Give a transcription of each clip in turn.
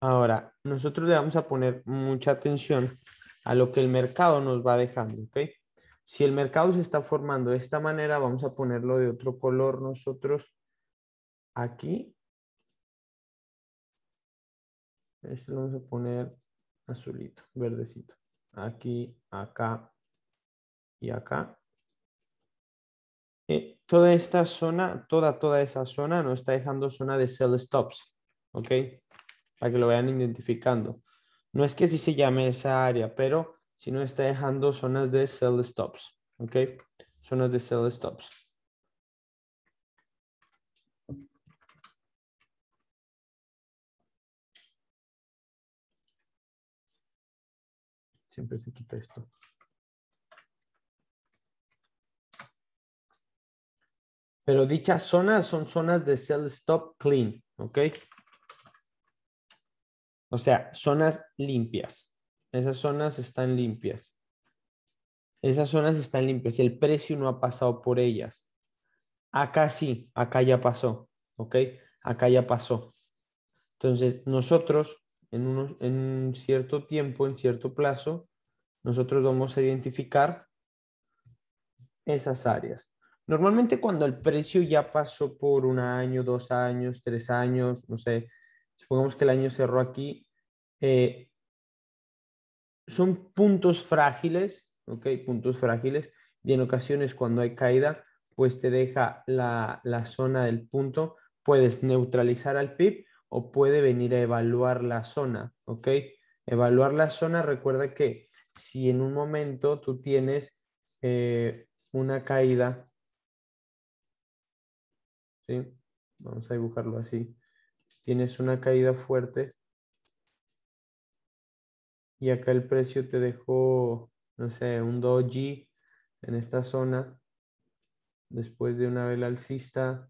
Ahora, nosotros le vamos a poner mucha atención a lo que el mercado nos va dejando, ¿ok? Si el mercado se está formando de esta manera, vamos a ponerlo de otro color nosotros aquí. Esto lo vamos a poner azulito, verdecito. Aquí, acá y acá. Eh, toda esta zona, toda, toda esa zona no está dejando zona de sell stops, ¿ok? Para que lo vayan identificando. No es que sí se llame esa área, pero si no está dejando zonas de sell stops, ¿ok? Zonas de sell stops. Siempre se quita esto. Pero dichas zonas son zonas de sell stop clean, ¿ok? O sea, zonas limpias. Esas zonas están limpias. Esas zonas están limpias. El precio no ha pasado por ellas. Acá sí, acá ya pasó, ¿ok? Acá ya pasó. Entonces, nosotros en, en un cierto tiempo, en cierto plazo, nosotros vamos a identificar esas áreas. Normalmente cuando el precio ya pasó por un año, dos años, tres años, no sé, supongamos que el año cerró aquí, eh, son puntos frágiles, ¿ok? Puntos frágiles. Y en ocasiones cuando hay caída, pues te deja la, zona del punto, puedes neutralizar al PIB o puede venir a evaluar la zona, ¿ok? Evaluar la zona, recuerda que si en un momento tú tienes eh, una caída ¿sí? Vamos a dibujarlo así. Tienes una caída fuerte y acá el precio te dejó, no sé, un doji en esta zona después de una vela alcista,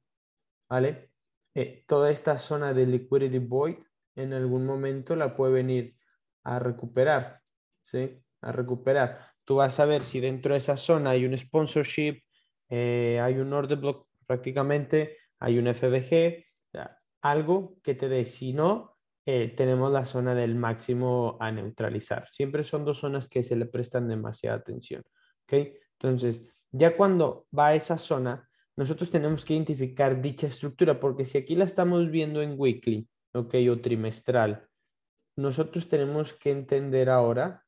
¿vale? Eh, toda esta zona de liquidity void en algún momento la puede venir a recuperar, ¿sí? A recuperar. Tú vas a ver si dentro de esa zona hay un sponsorship, eh, hay un order block prácticamente, hay un FBG, algo que te dé, si no, eh, tenemos la zona del máximo a neutralizar. Siempre son dos zonas que se le prestan demasiada atención. ¿okay? Entonces, ya cuando va a esa zona, nosotros tenemos que identificar dicha estructura, porque si aquí la estamos viendo en weekly okay, o trimestral, nosotros tenemos que entender ahora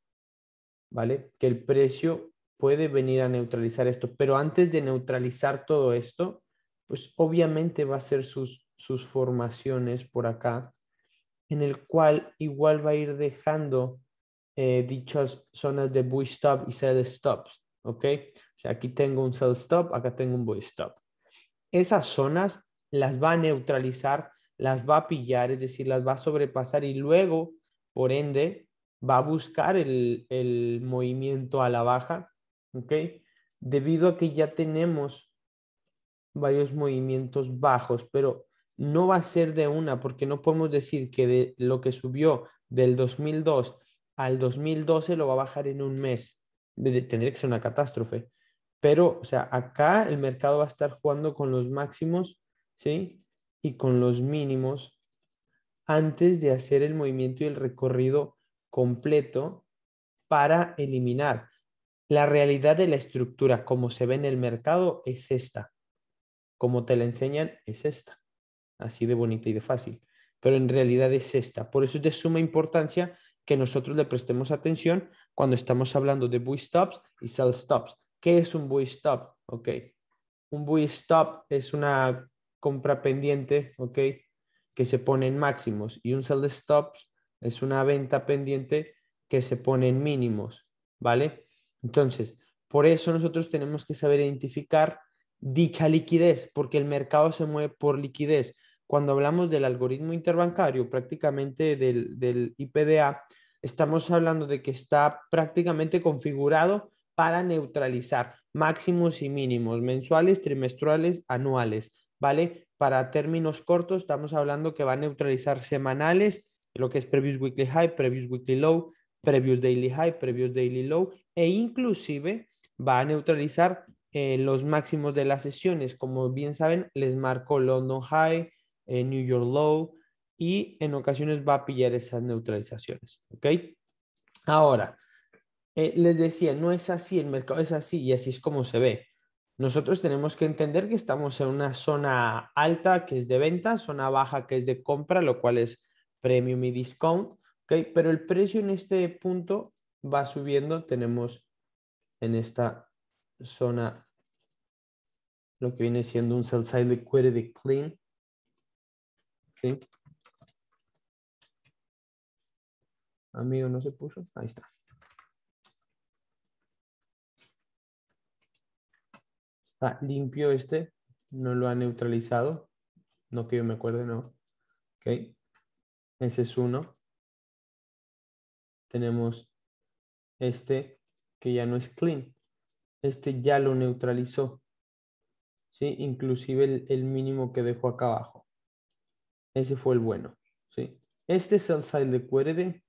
¿vale? que el precio puede venir a neutralizar esto, pero antes de neutralizar todo esto, pues obviamente va a ser sus, formaciones por acá, en el cual igual va a ir dejando eh, dichas zonas de buy stop y sell stops, ¿ok? O sea, aquí tengo un sell stop, acá tengo un buy stop. Esas zonas las va a neutralizar, las va a pillar, es decir, las va a sobrepasar y luego, por ende, va a buscar el, el movimiento a la baja, ¿ok? Debido a que ya tenemos varios movimientos bajos, pero no va a ser de una, porque no podemos decir que de lo que subió del 2002 al 2012 lo va a bajar en un mes. Tendría que ser una catástrofe. Pero, o sea, acá el mercado va a estar jugando con los máximos, ¿sí? Y con los mínimos antes de hacer el movimiento y el recorrido completo para eliminar. La realidad de la estructura, como se ve en el mercado, es esta como te la enseñan, es esta. Así de bonita y de fácil. Pero en realidad es esta. Por eso es de suma importancia que nosotros le prestemos atención cuando estamos hablando de buy stops y sell stops. ¿Qué es un buy stop? Ok. Un buy stop es una compra pendiente, ok, que se pone en máximos. Y un sell stops es una venta pendiente que se pone en mínimos, ¿vale? Entonces, por eso nosotros tenemos que saber identificar dicha liquidez, porque el mercado se mueve por liquidez. Cuando hablamos del algoritmo interbancario, prácticamente del, del IPDA, estamos hablando de que está prácticamente configurado para neutralizar máximos y mínimos mensuales, trimestrales, anuales, ¿vale? Para términos cortos, estamos hablando que va a neutralizar semanales, lo que es Previous Weekly High, Previous Weekly Low, Previous Daily High, Previous Daily Low, e inclusive va a neutralizar eh, los máximos de las sesiones. Como bien saben, les marcó London High, eh, New York Low y en ocasiones va a pillar esas neutralizaciones. ¿Ok? Ahora, eh, les decía, no es así, el mercado es así y así es como se ve. Nosotros tenemos que entender que estamos en una zona alta que es de venta, zona baja que es de compra, lo cual es premium y discount, ¿okay? pero el precio en este punto va subiendo, tenemos en esta zona, lo que viene siendo un cell side liquidity clean. Amigo, ¿no se puso? Ahí está. Está limpio este. No lo ha neutralizado. No que yo me acuerde, no. Ok. Ese es uno. Tenemos este que ya no es clean este ya lo neutralizó, ¿sí? Inclusive el, mínimo que dejó acá abajo. Ese fue el bueno, ¿sí? Este es el side de QRD.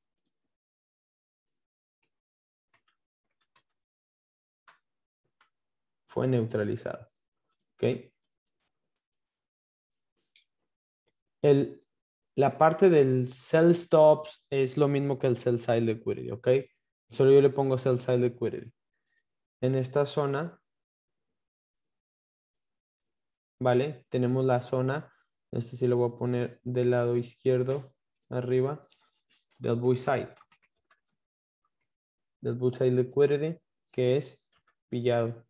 Fue neutralizado, ¿ok? la parte del sell stops es lo mismo que el sell side liquidity, ¿ok? Solo yo le pongo sell side liquidity. En esta zona, ¿vale? Tenemos la zona, este sí lo voy a poner del lado izquierdo, arriba, del side. Del side liquidity, que es pillado.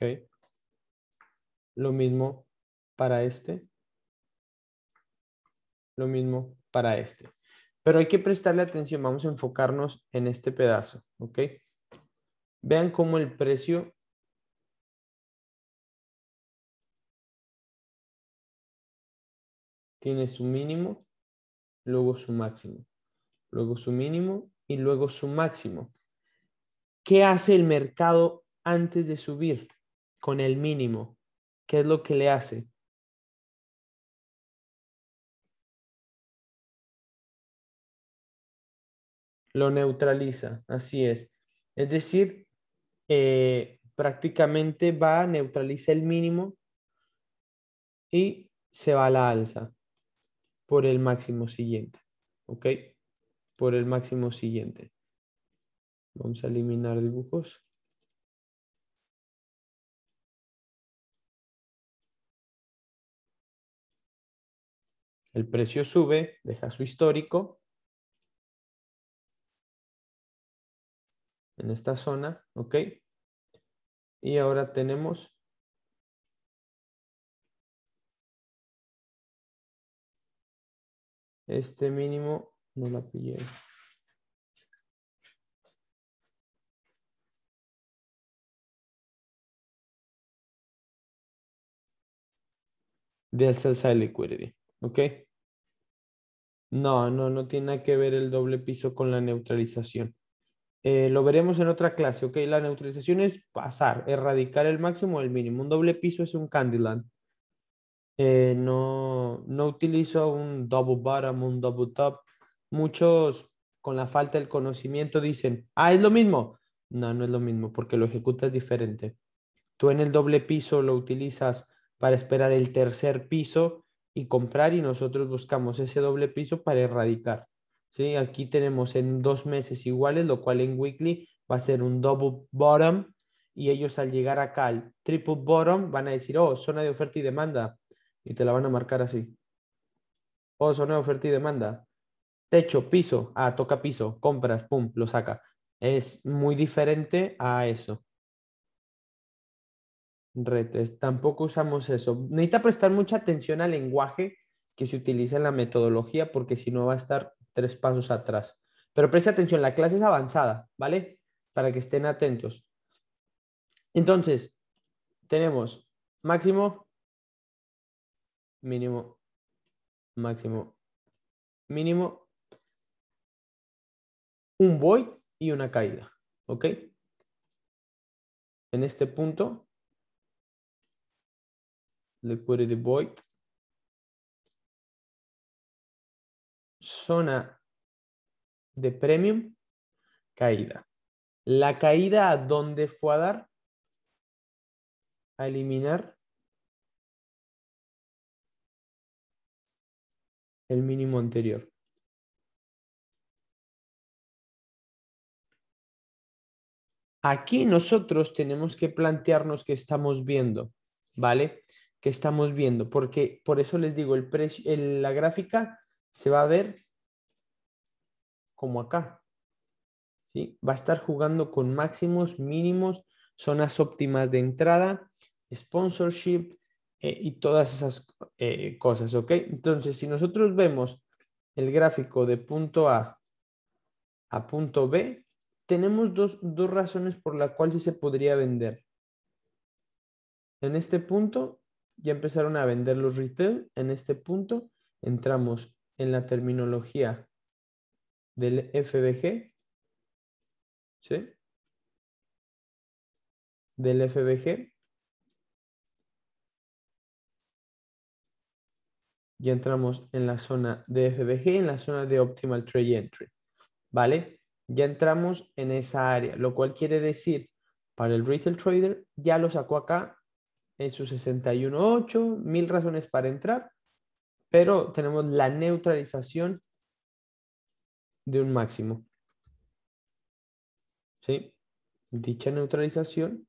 Ok. Lo mismo para este. Lo mismo para este. Pero hay que prestarle atención, vamos a enfocarnos en este pedazo, ¿ok? Vean cómo el precio tiene su mínimo, luego su máximo, luego su mínimo y luego su máximo. ¿Qué hace el mercado antes de subir con el mínimo? ¿Qué es lo que le hace? lo neutraliza, así es. Es decir, eh, prácticamente va, neutraliza el mínimo y se va a la alza por el máximo siguiente. ¿Ok? Por el máximo siguiente. Vamos a eliminar dibujos. El precio sube, deja su histórico en esta zona, ¿ok? Y ahora tenemos este mínimo, no la pillé. Del salsa de liquidity, ¿ok? No, no, no tiene que ver el doble piso con la neutralización. Eh, lo veremos en otra clase, ¿ok? La neutralización es pasar, erradicar el máximo o el mínimo. Un doble piso es un Candyland. Eh, no, no utilizo un double bottom, un double top. Muchos con la falta del conocimiento dicen, ah, es lo mismo. No, no es lo mismo porque lo ejecutas diferente. Tú en el doble piso lo utilizas para esperar el tercer piso y comprar y nosotros buscamos ese doble piso para erradicar. Aquí tenemos en dos meses iguales, lo cual en weekly va a ser un double bottom y ellos al llegar acá al triple bottom van a decir, oh, zona de oferta y demanda y te la van a marcar así. Oh, zona de oferta y demanda. Techo, piso, ah, toca piso, compras, pum, lo saca. Es muy diferente a eso. Retes, tampoco usamos eso. Necesita prestar mucha atención al lenguaje que se utiliza en la metodología porque si no va a estar tres pasos atrás. Pero preste atención, la clase es avanzada, ¿vale? Para que estén atentos. Entonces, tenemos máximo, mínimo, máximo, mínimo, un void y una caída, ¿ok? En este punto, liquidity void, zona de premium, caída. La caída a dónde fue a dar? A eliminar el mínimo anterior. Aquí nosotros tenemos que plantearnos qué estamos viendo, ¿vale? ¿Qué estamos viendo? Porque por eso les digo, el, precio, la gráfica se va a ver como acá. ¿sí? Va a estar jugando con máximos, mínimos, zonas óptimas de entrada, sponsorship eh, y todas esas eh, cosas, okay Entonces, si nosotros vemos el gráfico de punto A a punto B, tenemos dos, razones por las cuales se podría vender. En este punto ya empezaron a vender los retail. En este punto entramos en la terminología del FBG, ¿sí? Del FBG. Ya entramos en la zona de FBG, en la zona de Optimal Trade Entry, ¿vale? Ya entramos en esa área, lo cual quiere decir, para el Retail Trader, ya lo sacó acá en su 61.8, mil razones para entrar, pero tenemos la neutralización de un máximo. ¿Sí? Dicha neutralización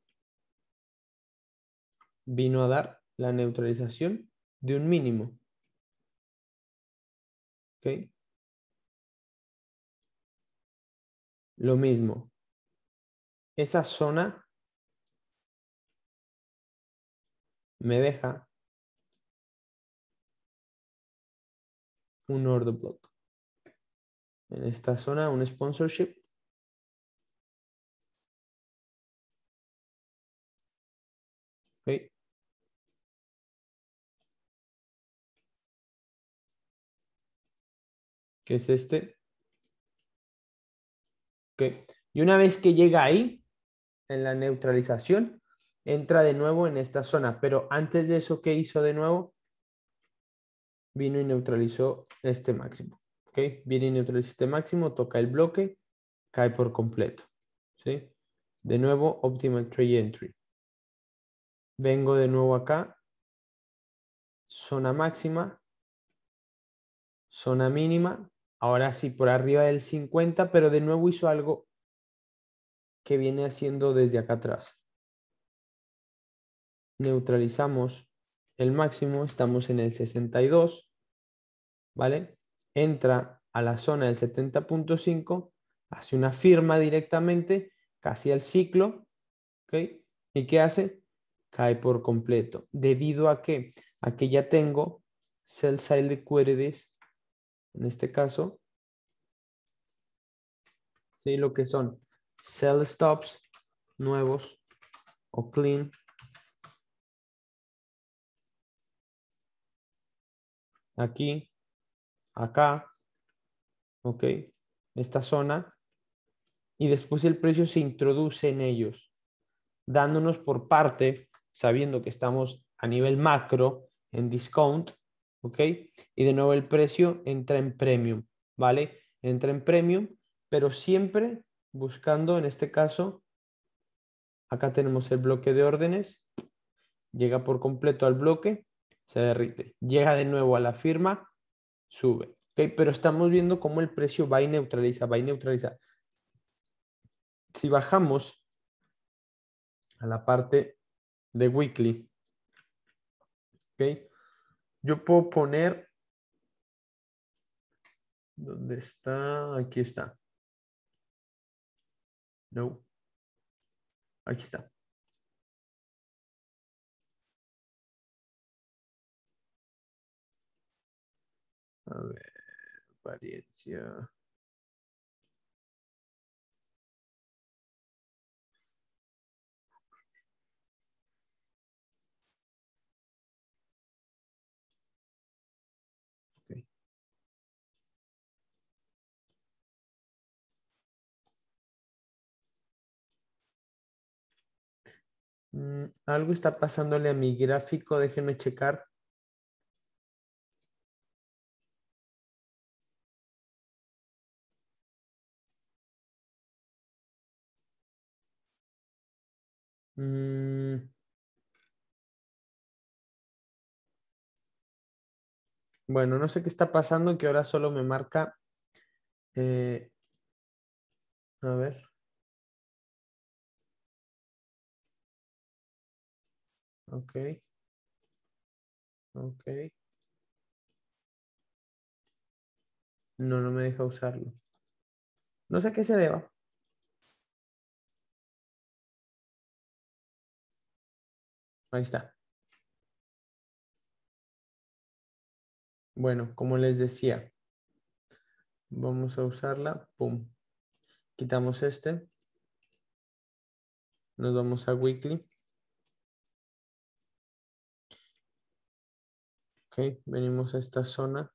vino a dar la neutralización de un mínimo. ¿Ok? Lo mismo. Esa zona me deja un order block en esta zona un sponsorship. ¿Qué es este? Okay. Y una vez que llega ahí, en la neutralización, entra de nuevo en esta zona. Pero antes de eso, ¿qué hizo de nuevo? Vino y neutralizó este máximo. Viene y neutraliza este máximo, toca el bloque, cae por completo, De nuevo, optimal trade entry. Vengo de nuevo acá, zona máxima, zona mínima, ahora sí por arriba del 50, pero de nuevo hizo algo que viene haciendo desde acá atrás. Neutralizamos el máximo, estamos en el 62, ¿vale? entra a la zona del 70.5, hace una firma directamente, casi al ciclo, ¿ok? ¿Y qué hace? Cae por completo. ¿Debido a qué? Aquí ya tengo sell side Queries. en este caso, ¿sí? lo que son sell stops nuevos o clean aquí acá, ¿ok? Esta zona. Y después el precio se introduce en ellos, dándonos por parte, sabiendo que estamos a nivel macro en discount, ¿ok? Y de nuevo el precio entra en premium, ¿vale? Entra en premium, pero siempre buscando, en este caso, acá tenemos el bloque de órdenes, llega por completo al bloque, se derrite, llega de nuevo a la firma, sube. Pero estamos viendo cómo el precio va y neutraliza, va y neutraliza. Si bajamos a la parte de weekly, ¿okay? yo puedo poner, ¿dónde está? Aquí está. No. Aquí está. A ver, mm, algo está pasándole a mi gráfico, déjenme checar. Mm. Bueno, no sé qué está pasando, que ahora solo me marca. Eh, a ver. Ok. Ok. No, no me deja usarlo. No sé qué se deba. Ahí está. Bueno, como les decía, vamos a usarla. Pum. Quitamos este. Nos vamos a weekly. Ok, venimos a esta zona.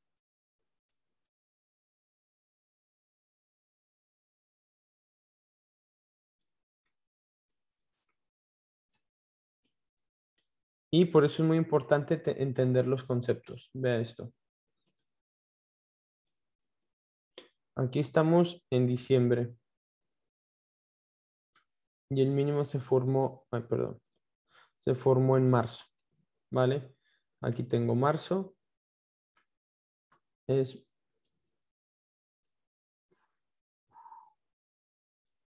Y por eso es muy importante entender los conceptos. Vea esto. Aquí estamos en diciembre. Y el mínimo se formó, perdón, se formó en marzo. ¿Vale? Aquí tengo marzo. Es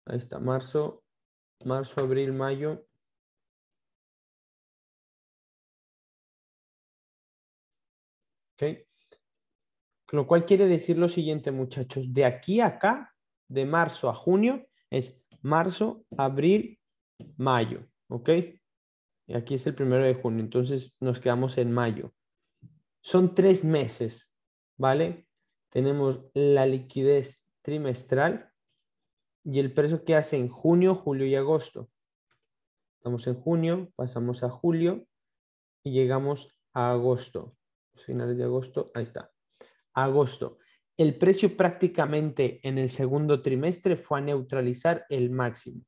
Ahí está, marzo, marzo, abril, mayo, Lo cual quiere decir lo siguiente, muchachos. De aquí a acá, de marzo a junio, es marzo, abril, mayo. ¿Ok? Y aquí es el primero de junio, entonces nos quedamos en mayo. Son tres meses, ¿vale? Tenemos la liquidez trimestral y el precio que hace en junio, julio y agosto. Estamos en junio, pasamos a julio y llegamos a agosto finales de agosto, ahí está. Agosto. El precio prácticamente en el segundo trimestre fue a neutralizar el máximo.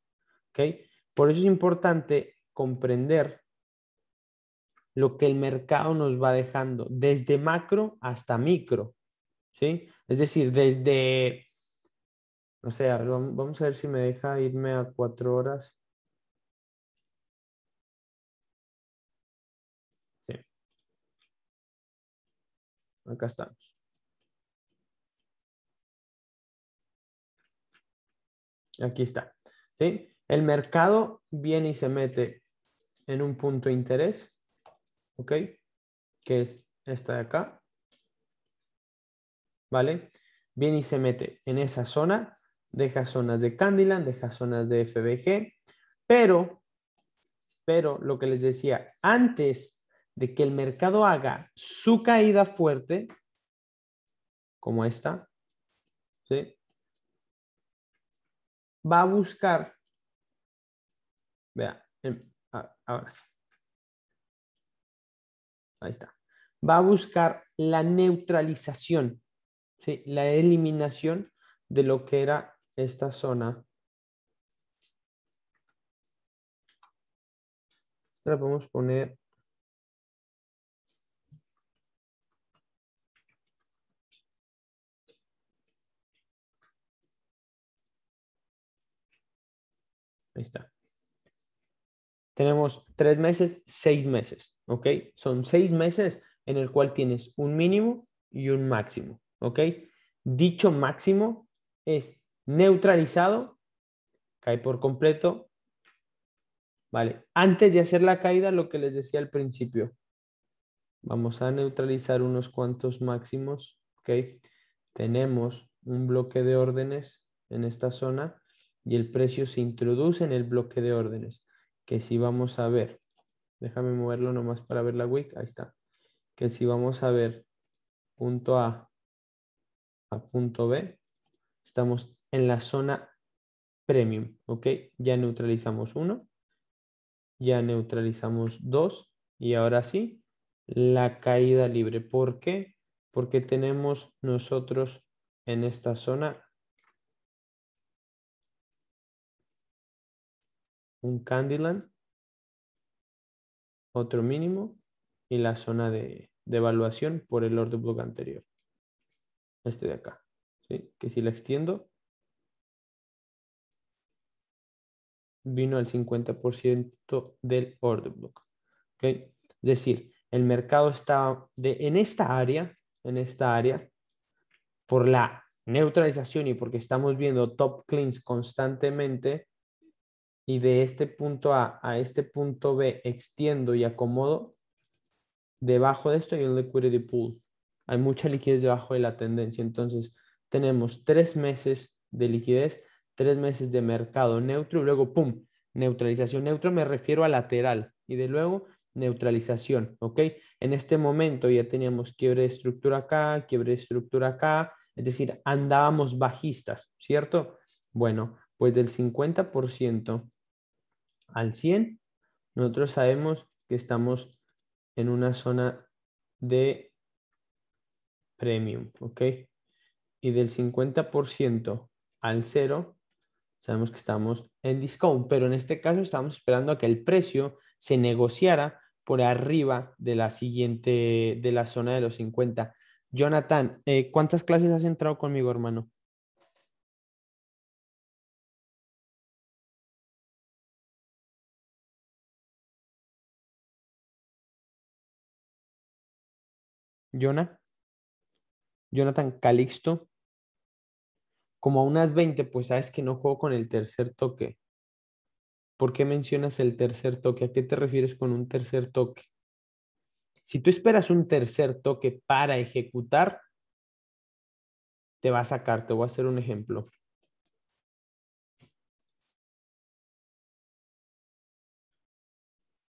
¿okay? Por eso es importante comprender lo que el mercado nos va dejando desde macro hasta micro. ¿sí? Es decir, desde, no sé, sea, vamos a ver si me deja irme a cuatro horas. Acá estamos. Aquí está. El mercado viene y se mete en un punto de interés, ¿ok? Que es esta de acá, ¿vale? Viene y se mete en esa zona, deja zonas de Candyland, deja zonas de FBG, pero, pero lo que les decía, antes de que el mercado haga su caída fuerte, como esta, ¿sí? va a buscar, vea, em, ahora sí. Ahí está. Va a buscar la neutralización, ¿sí? la eliminación de lo que era esta zona. La podemos poner Ahí está. Tenemos tres meses, seis meses, ¿ok? Son seis meses en el cual tienes un mínimo y un máximo, ¿ok? Dicho máximo es neutralizado, cae por completo, ¿vale? Antes de hacer la caída, lo que les decía al principio, vamos a neutralizar unos cuantos máximos, ¿ok? Tenemos un bloque de órdenes en esta zona, y el precio se introduce en el bloque de órdenes, que si vamos a ver, déjame moverlo nomás para ver la WIC, ahí está, que si vamos a ver punto A a punto B, estamos en la zona premium, ¿ok? Ya neutralizamos uno, ya neutralizamos dos y ahora sí, la caída libre. ¿Por qué? Porque tenemos nosotros en esta zona un Candyland, otro mínimo y la zona de, evaluación por el order book anterior. Este de acá. Que si la extiendo, vino al 50% del order block. Es decir, el mercado está de, en esta área, en esta área, por la neutralización y porque estamos viendo top cleans constantemente, y de este punto A a este punto B extiendo y acomodo, debajo de esto hay un liquidity pool. Hay mucha liquidez debajo de la tendencia. Entonces, tenemos tres meses de liquidez, tres meses de mercado neutro y luego, ¡pum!, neutralización. Neutro me refiero a lateral y de luego neutralización, ¿ok? En este momento ya teníamos quiebre de estructura acá, quiebre de estructura acá, es decir, andábamos bajistas, ¿cierto? Bueno, pues del 50% al 100, nosotros sabemos que estamos en una zona de premium, ¿ok? Y del 50% al 0, sabemos que estamos en discount, pero en este caso estamos esperando a que el precio se negociara por arriba de la siguiente, de la zona de los 50. Jonathan, eh, ¿cuántas clases has entrado conmigo, hermano? Jonah, Jonathan Calixto, como a unas 20, pues sabes que no juego con el tercer toque. ¿Por qué mencionas el tercer toque? ¿A qué te refieres con un tercer toque? Si tú esperas un tercer toque para ejecutar, te va a sacar, te voy a hacer un ejemplo.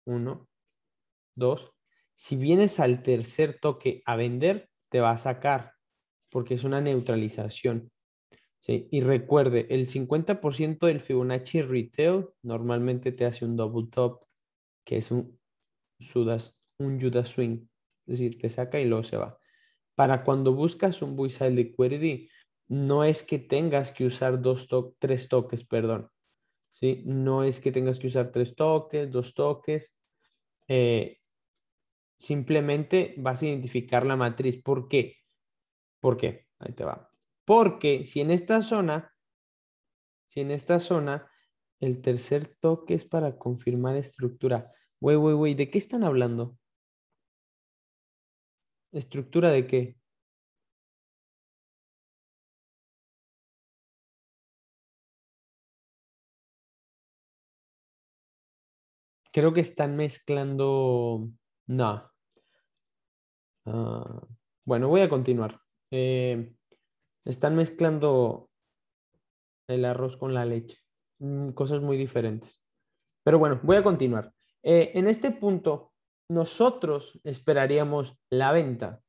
Uno, dos, si vienes al tercer toque a vender, te va a sacar porque es una neutralización. Y recuerde, el 50% del Fibonacci Retail normalmente te hace un double top, que es un, sudas, un Judas Swing. Es decir, te saca y luego se va. Para cuando buscas un de Liquidity, no es que tengas que usar dos tres toques, perdón. ¿sí? No es que tengas que usar tres toques, dos toques. Eh, Simplemente vas a identificar la matriz. ¿Por qué? ¿Por qué? Ahí te va. Porque si en esta zona, si en esta zona, el tercer toque es para confirmar estructura. Güey, güey, güey, ¿de qué están hablando? ¿Estructura de qué? Creo que están mezclando. No. Ah, bueno, voy a continuar. Eh, están mezclando el arroz con la leche, mm, cosas muy diferentes. Pero bueno, voy a continuar. Eh, en este punto, nosotros esperaríamos la venta,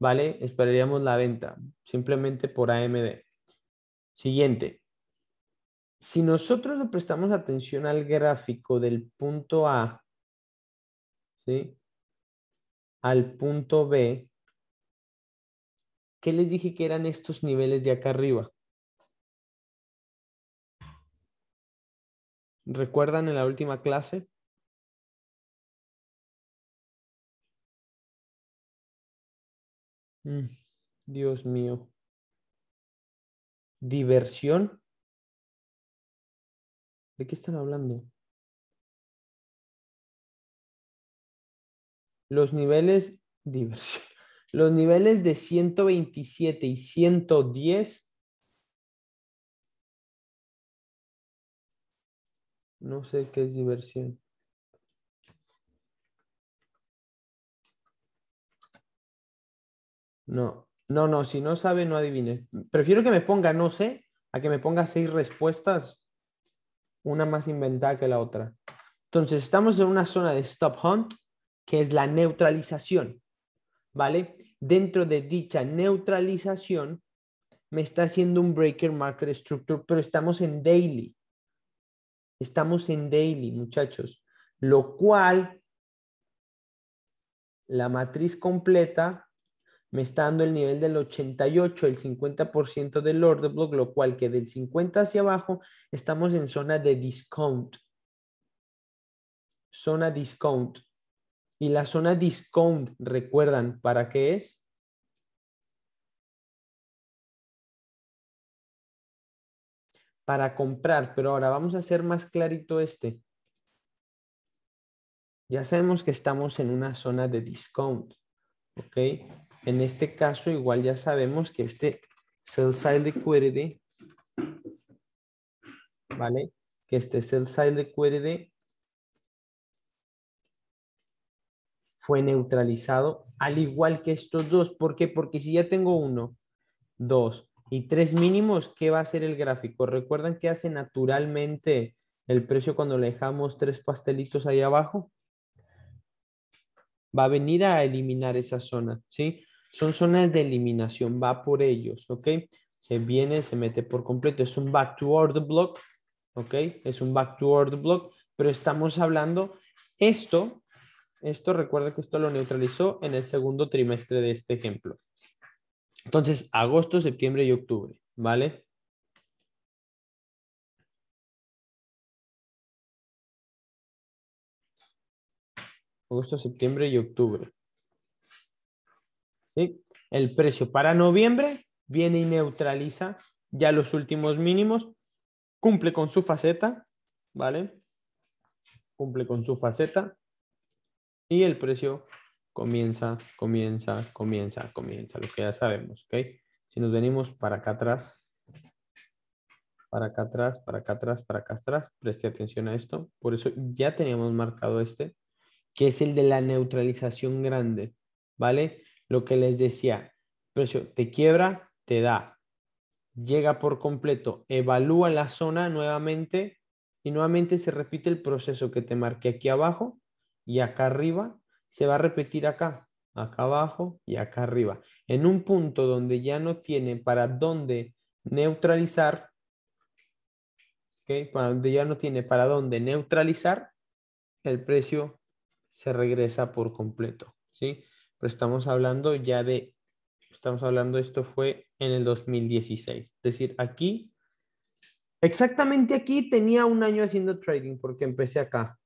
¿vale? Esperaríamos la venta, simplemente por AMD. Siguiente. Si nosotros le prestamos atención al gráfico del punto A, ¿sí? al punto B, ¿qué les dije que eran estos niveles de acá arriba? ¿Recuerdan en la última clase? Mm, Dios mío. Diversión. ¿De qué están hablando? los niveles, diversión, los niveles de 127 y 110 No sé qué es diversión. No, no, no, si no sabe, no adivine. Prefiero que me ponga no sé a que me ponga seis respuestas, una más inventada que la otra. Entonces, estamos en una zona de stop hunt que es la neutralización, ¿vale? Dentro de dicha neutralización, me está haciendo un breaker market structure, pero estamos en daily. Estamos en daily, muchachos. Lo cual, la matriz completa me está dando el nivel del 88, el 50% del order block, lo cual que del 50 hacia abajo estamos en zona de discount. Zona discount. Y la zona discount, recuerdan, ¿para qué es? Para comprar, pero ahora vamos a hacer más clarito este. Ya sabemos que estamos en una zona de discount, ¿ok? En este caso, igual ya sabemos que este sell side de ¿vale? Que este sell side liquidity fue neutralizado, al igual que estos dos. ¿Por qué? Porque si ya tengo uno, dos y tres mínimos, ¿qué va a hacer el gráfico? ¿Recuerdan qué hace naturalmente el precio cuando le dejamos tres pastelitos ahí abajo? Va a venir a eliminar esa zona, ¿sí? Son zonas de eliminación, va por ellos, ¿ok? Se viene, se mete por completo. Es un back to order block, ¿ok? Es un back to order block, pero estamos hablando, esto esto recuerda que esto lo neutralizó en el segundo trimestre de este ejemplo. Entonces, agosto, septiembre y octubre, ¿vale? Agosto, septiembre y octubre. El precio para noviembre viene y neutraliza ya los últimos mínimos, cumple con su faceta, ¿vale? Cumple con su faceta, y el precio comienza, comienza, comienza, comienza, lo que ya sabemos, ¿ok? Si nos venimos para acá atrás, para acá atrás, para acá atrás, para acá atrás, preste atención a esto. Por eso ya teníamos marcado este, que es el de la neutralización grande, ¿vale? Lo que les decía, precio te quiebra, te da, llega por completo, evalúa la zona nuevamente y nuevamente se repite el proceso que te marqué aquí abajo y acá arriba, se va a repetir acá, acá abajo y acá arriba. En un punto donde ya no tiene para dónde neutralizar, ¿okay? donde ya no tiene para dónde neutralizar, el precio se regresa por completo, ¿sí? Pero estamos hablando ya de, estamos hablando, esto fue en el 2016. Es decir, aquí, exactamente aquí tenía un año haciendo trading porque empecé acá,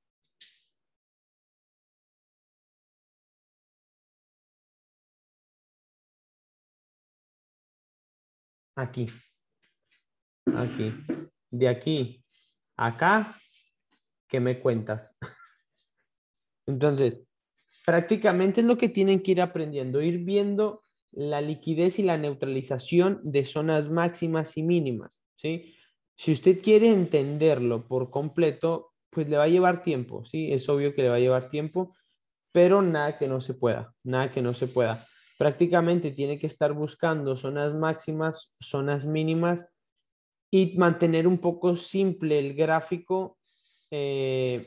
Aquí. Aquí. De aquí. Acá. ¿Qué me cuentas? Entonces, prácticamente es lo que tienen que ir aprendiendo, ir viendo la liquidez y la neutralización de zonas máximas y mínimas, ¿sí? Si usted quiere entenderlo por completo, pues le va a llevar tiempo, ¿sí? Es obvio que le va a llevar tiempo, pero nada que no se pueda, nada que no se pueda prácticamente tiene que estar buscando zonas máximas, zonas mínimas y mantener un poco simple el gráfico. Eh,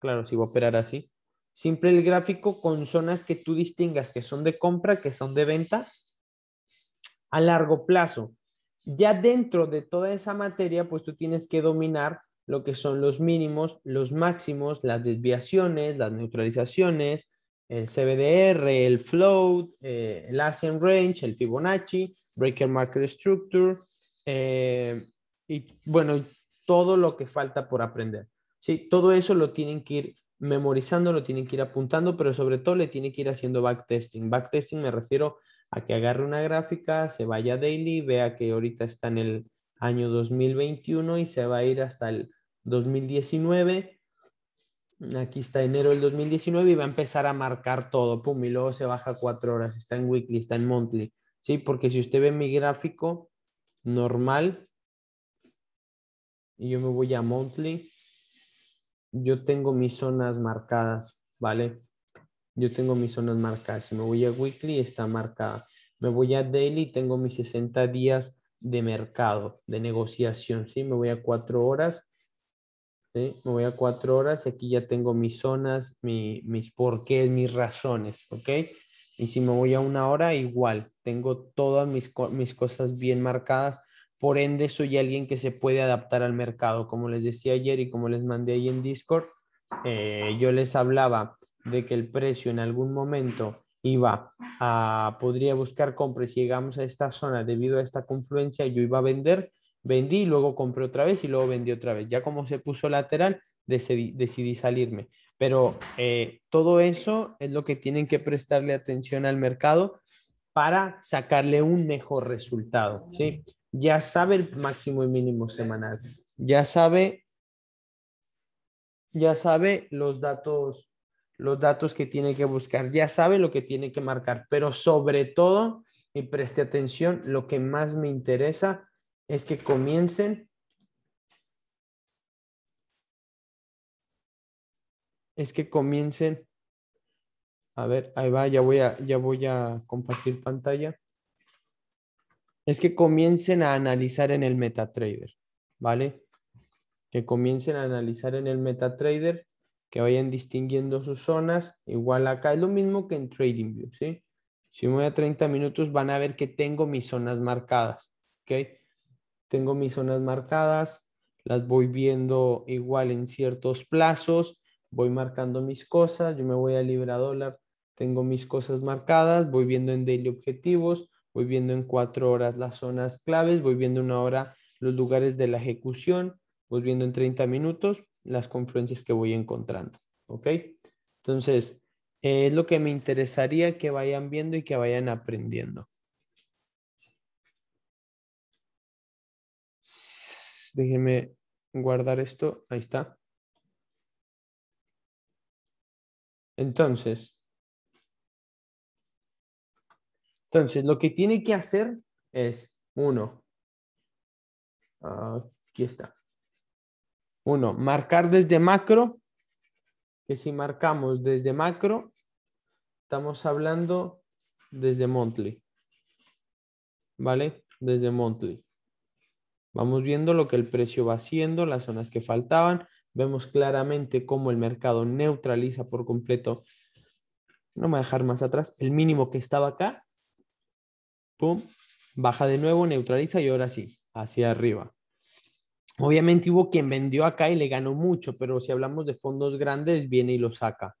claro, si voy a operar así. Simple el gráfico con zonas que tú distingas que son de compra, que son de venta a largo plazo. Ya dentro de toda esa materia, pues tú tienes que dominar lo que son los mínimos, los máximos, las desviaciones, las neutralizaciones, el CBDR, el float, eh, el Asian range, el Fibonacci, breaker market structure, eh, y bueno, todo lo que falta por aprender. ¿sí? Todo eso lo tienen que ir memorizando, lo tienen que ir apuntando, pero sobre todo le tienen que ir haciendo backtesting. Backtesting me refiero a que agarre una gráfica, se vaya daily, vea que ahorita está en el año 2021 y se va a ir hasta el 2019 Aquí está enero del 2019 y va a empezar a marcar todo, pum, y luego se baja cuatro horas, está en weekly, está en monthly, ¿sí? Porque si usted ve mi gráfico normal, y yo me voy a monthly, yo tengo mis zonas marcadas, ¿vale? Yo tengo mis zonas marcadas. Si me voy a weekly, está marcada. Me voy a daily, tengo mis 60 días de mercado, de negociación, ¿sí? Me voy a cuatro horas me voy a cuatro horas aquí ya tengo mis zonas, mi, mis porqués, mis razones, ¿ok? Y si me voy a una hora, igual, tengo todas mis, cosas bien marcadas. Por ende, soy alguien que se puede adaptar al mercado. Como les decía ayer y como les mandé ahí en Discord, eh, yo les hablaba de que el precio en algún momento iba a, podría buscar compras si llegamos a esta zona debido a esta confluencia, yo iba a vender vendí, luego compré otra vez y luego vendí otra vez. Ya como se puso lateral, decidí, decidí salirme. Pero eh, todo eso es lo que tienen que prestarle atención al mercado para sacarle un mejor resultado. ¿sí? Ya sabe el máximo y mínimo semanal, ya sabe, ya sabe los datos, los datos que tiene que buscar, ya sabe lo que tiene que marcar, pero sobre todo, y preste atención, lo que más me interesa es que comiencen es que comiencen a ver, ahí va, ya voy a ya voy a compartir pantalla. Es que comiencen a analizar en el MetaTrader, ¿vale? Que comiencen a analizar en el MetaTrader, que vayan distinguiendo sus zonas, igual acá es lo mismo que en TradingView, ¿sí? Si me voy a 30 minutos van a ver que tengo mis zonas marcadas, ¿ok? tengo mis zonas marcadas, las voy viendo igual en ciertos plazos, voy marcando mis cosas, yo me voy a libra dólar, tengo mis cosas marcadas, voy viendo en daily objetivos, voy viendo en cuatro horas las zonas claves, voy viendo una hora los lugares de la ejecución, voy viendo en 30 minutos las confluencias que voy encontrando, ¿ok? Entonces, eh, es lo que me interesaría que vayan viendo y que vayan aprendiendo. déjeme guardar esto. Ahí está. Entonces, entonces lo que tiene que hacer es, uno, aquí está. Uno, marcar desde macro, que si marcamos desde macro, estamos hablando desde monthly. ¿Vale? Desde monthly. Vamos viendo lo que el precio va haciendo, las zonas que faltaban. Vemos claramente cómo el mercado neutraliza por completo. No me voy a dejar más atrás. El mínimo que estaba acá. Baja de nuevo, neutraliza y ahora sí, hacia arriba. Obviamente hubo quien vendió acá y le ganó mucho, pero si hablamos de fondos grandes, viene y lo saca.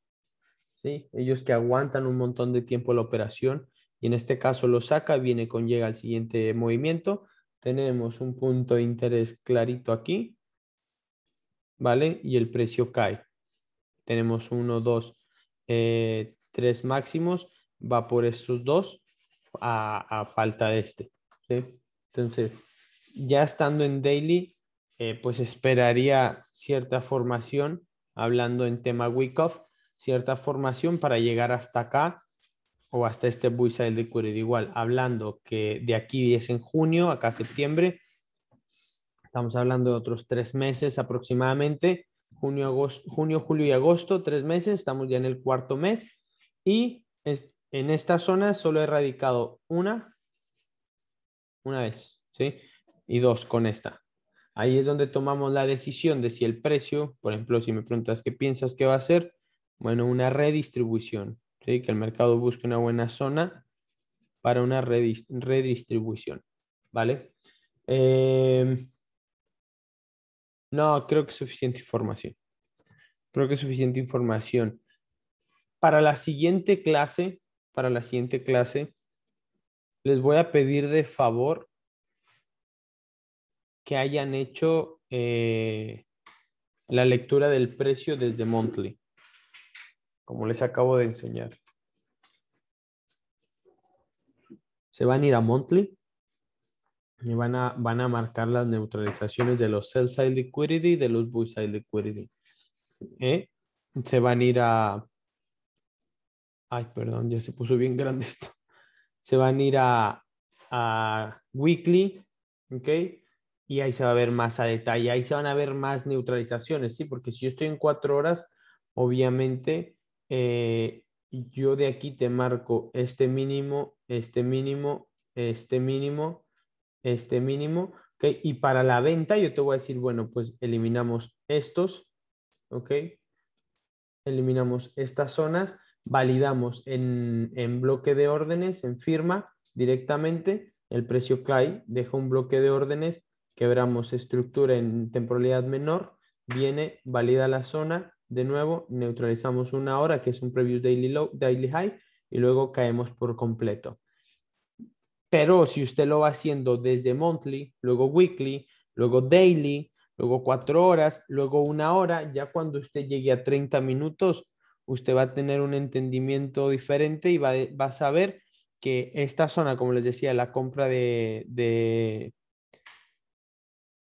Ellos que aguantan un montón de tiempo la operación y en este caso lo saca, viene con llega al siguiente movimiento tenemos un punto de interés clarito aquí, ¿vale? Y el precio cae. Tenemos uno, dos, eh, tres máximos, va por estos dos a, falta de este. Entonces, ya estando en daily, eh, pues esperaría cierta formación, hablando en tema week off, cierta formación para llegar hasta acá o hasta este Buisal de de igual, hablando que de aquí es en junio, acá septiembre, estamos hablando de otros tres meses aproximadamente, junio, junio, julio y agosto, tres meses, estamos ya en el cuarto mes y en esta zona solo he erradicado una, una vez, ¿sí? Y dos con esta. Ahí es donde tomamos la decisión de si el precio, por ejemplo, si me preguntas qué piensas que va a ser, bueno, una redistribución que el mercado busque una buena zona para una redistribución. ¿Vale? Em, no, creo que es suficiente información. Creo que es suficiente información. Para la siguiente clase, para la siguiente clase, les voy a pedir de favor que hayan hecho eh, la lectura del precio desde Monthly como les acabo de enseñar. Se van a ir a Monthly y van a, van a marcar las neutralizaciones de los Sell Side Liquidity y de los Buy Side Liquidity. ¿Eh? Se van a ir a... Ay, perdón, ya se puso bien grande esto. Se van a ir a, a Weekly, ¿ok? Y ahí se va a ver más a detalle. Ahí se van a ver más neutralizaciones, ¿sí? Porque si yo estoy en cuatro horas, obviamente eh, yo de aquí te marco este mínimo, este mínimo, este mínimo, este mínimo, Y para la venta yo te voy a decir, bueno, pues eliminamos estos, ¿ok? Eliminamos estas zonas, validamos en, en bloque de órdenes, en firma directamente, el precio cae, deja un bloque de órdenes, quebramos estructura en temporalidad menor, viene, valida la zona, de nuevo, neutralizamos una hora que es un Preview daily, daily high y luego caemos por completo. Pero si usted lo va haciendo desde monthly, luego weekly, luego daily, luego cuatro horas, luego una hora, ya cuando usted llegue a 30 minutos, usted va a tener un entendimiento diferente y va, a saber que esta zona, como les decía, la compra de,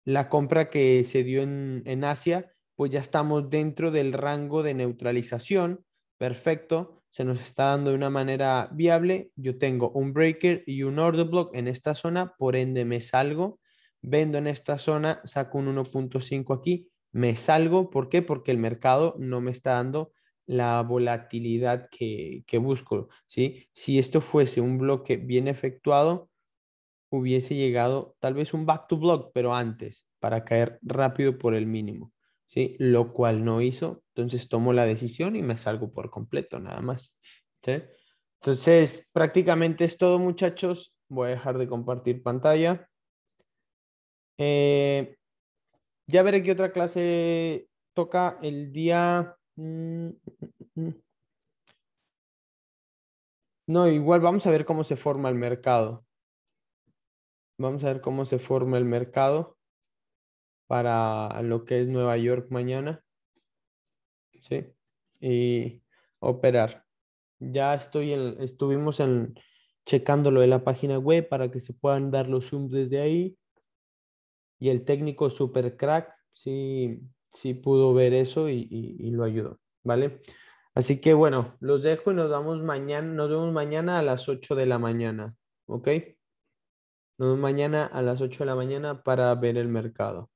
la compra que se dio en, en Asia, pues ya estamos dentro del rango de neutralización. Perfecto, se nos está dando de una manera viable. Yo tengo un breaker y un order block en esta zona, por ende me salgo, vendo en esta zona, saco un 1.5 aquí, me salgo. ¿Por qué? Porque el mercado no me está dando la volatilidad que, busco. Si esto fuese un bloque bien efectuado, hubiese llegado tal vez un back to block, pero antes, para caer rápido por el mínimo. ¿sí? Lo cual no hizo, entonces tomo la decisión y me salgo por completo, nada más, Entonces, prácticamente es todo, muchachos. Voy a dejar de compartir pantalla. Eh, ya veré qué otra clase toca el día... Mm, mm, mm, no, igual vamos a ver cómo se forma el mercado. Vamos a ver cómo se forma el mercado para lo que es Nueva York mañana. ¿Sí? Y operar. Ya estoy en, estuvimos en, checándolo de la página web para que se puedan dar los zooms desde ahí. Y el técnico super crack sí, sí pudo ver eso y, lo ayudó, ¿vale? Así que bueno, los dejo y nos vamos mañana, nos vemos mañana a las 8 de la mañana, ¿ok? Nos vemos mañana a las 8 de la mañana para ver el mercado.